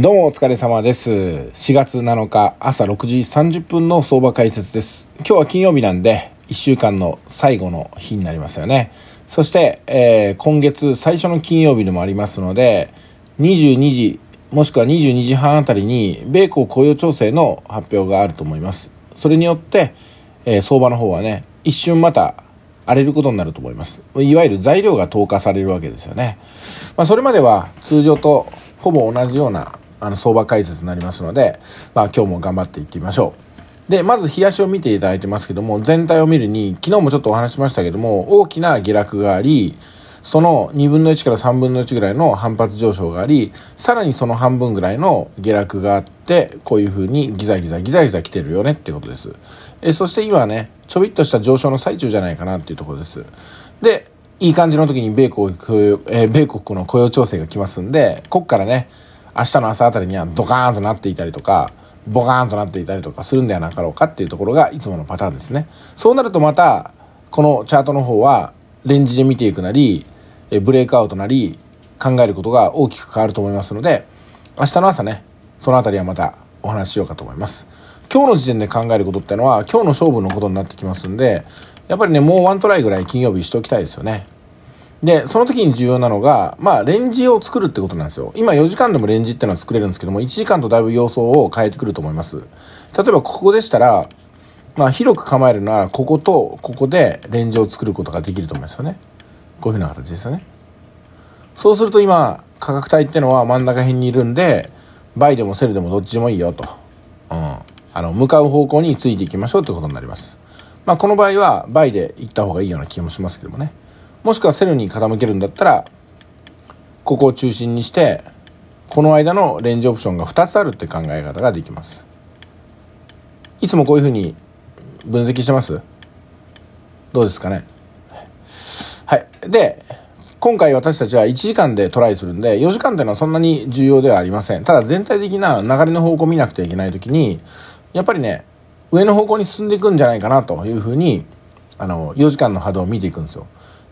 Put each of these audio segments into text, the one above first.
どうもお疲れ様です。4月7日朝6時30分の相場解説です。今日は金曜日なんで、1週間の最後の日になりますよね。そして、えー、今月最初の金曜日でもありますので、22時、もしくは22時半あたりに、米国雇用調整の発表があると思います。それによって、えー、相場の方はね、一瞬また荒れることになると思います。いわゆる材料が投下されるわけですよね。まあ、それまでは通常とほぼ同じようなあの相場解説になりますので、まあ、今日も頑張っていってみましょう。で、まず冷やしを見ていただいてますけども、全体を見るに、昨日もちょっとお話しましたけども、大きな下落があり、その2分の1から3分の1ぐらいの反発上昇があり、さらにその半分ぐらいの下落があって、こういう風にギザギザギザギザ来てるよねってことです。えそして今はね、ちょびっとした上昇の最中じゃないかなっていうところです。で、いい感じの時に米国、えー、米国の雇用調整が来ますんで、こっからね、明日の朝あたりにはドカーンとなっていたりとか、ボカーンとなっていたりとかするんではなかろうかっていうところがいつものパターンですね。そうなるとまた、このチャートの方は、レンジで見ていくなり、ブレイクアウトなり、考えることが大きく変わると思いますので、明日の朝ね、そのあたりはまたお話ししようかと思います。今日の時点で考えることってのは、今日の勝負のことになってきますんで、やっぱりね、もうワントライぐらい金曜日しておきたいですよね。で、その時に重要なのが、まあ、レンジを作るってことなんですよ。今4時間でもレンジってのは作れるんですけども、1時間とだいぶ様相を変えてくると思います。例えばここでしたら、まあ、広く構えるなら、こことここでレンジを作ることができると思いますよね。こういうふうな形ですよね。そうすると今、価格帯ってのは真ん中辺にいるんで、倍でもセルでもどっちでもいいよと。うん。あの、向かう方向についていきましょうってことになります。まあ、この場合は、倍で行った方がいいような気もしますけどもね。もしくはセルに傾けるんだったら、ここを中心にして、この間のレンジオプションが2つあるって考え方ができます。いつもこういうふうに分析してますどうですかねはい。で、今回私たちは1時間でトライするんで、4時間っていうのはそんなに重要ではありません。ただ全体的な流れの方向を見なくてはいけない時に、やっぱりね、上の方向に進んでいくんじゃないかなというふうに、あの、4時間の波動を見ていくんですよ。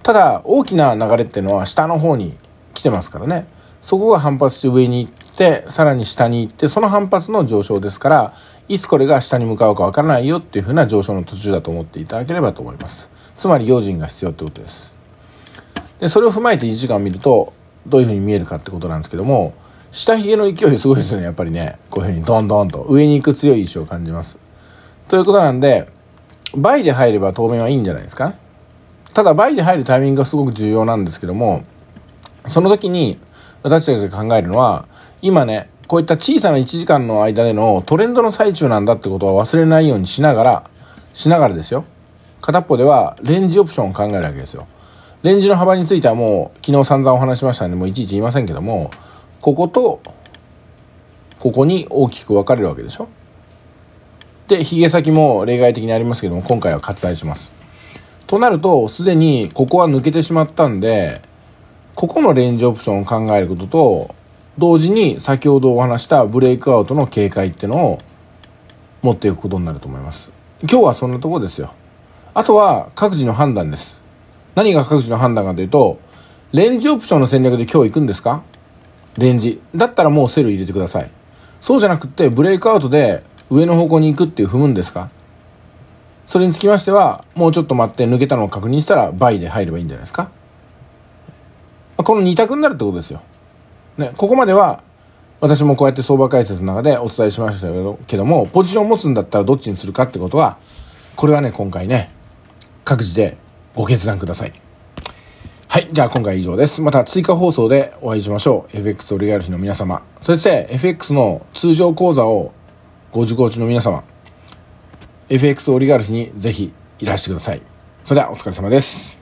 ただ大きな流れっていうのは下の方に来てますからねそこが反発して上に行ってさらに下に行ってその反発の上昇ですからいつこれが下に向かうかわからないよっていうふうな上昇の途中だと思っていただければと思いますつまり用心が必要ってことですでそれを踏まえて1時間見るとどういうふうに見えるかってことなんですけども下髭の勢いすごいですよねやっぱりねこういうふうにどんどんと上に行く強い意志を感じますということなんで倍で入れば当面はいいんじゃないですか、ねただ倍に入るタイミングがすごく重要なんですけどもその時に私たちが考えるのは今ねこういった小さな1時間の間でのトレンドの最中なんだってことは忘れないようにしながらしながらですよ片っぽではレンジオプションを考えるわけですよレンジの幅についてはもう昨日散々お話しましたんでもういちいち言いませんけどもこことここに大きく分かれるわけでしょでヒゲ先も例外的にありますけども今回は割愛しますとなると、すでにここは抜けてしまったんで、ここのレンジオプションを考えることと、同時に先ほどお話したブレイクアウトの警戒っていうのを持っていくことになると思います。今日はそんなとこですよ。あとは各自の判断です。何が各自の判断かというと、レンジオプションの戦略で今日行くんですかレンジ。だったらもうセル入れてください。そうじゃなくてブレイクアウトで上の方向に行くっていう踏むんですかそれにつきましては、もうちょっと待って抜けたのを確認したら、倍で入ればいいんじゃないですか。この2択になるってことですよ。ね、ここまでは、私もこうやって相場解説の中でお伝えしましたけどけども、ポジションを持つんだったらどっちにするかってことは、これはね、今回ね、各自でご決断ください。はい。じゃあ今回以上です。また追加放送でお会いしましょう。FX オリガルヒの皆様。そして FX の通常講座をご受講中の皆様。FX オリガルフにぜひいらしてください。それではお疲れ様です。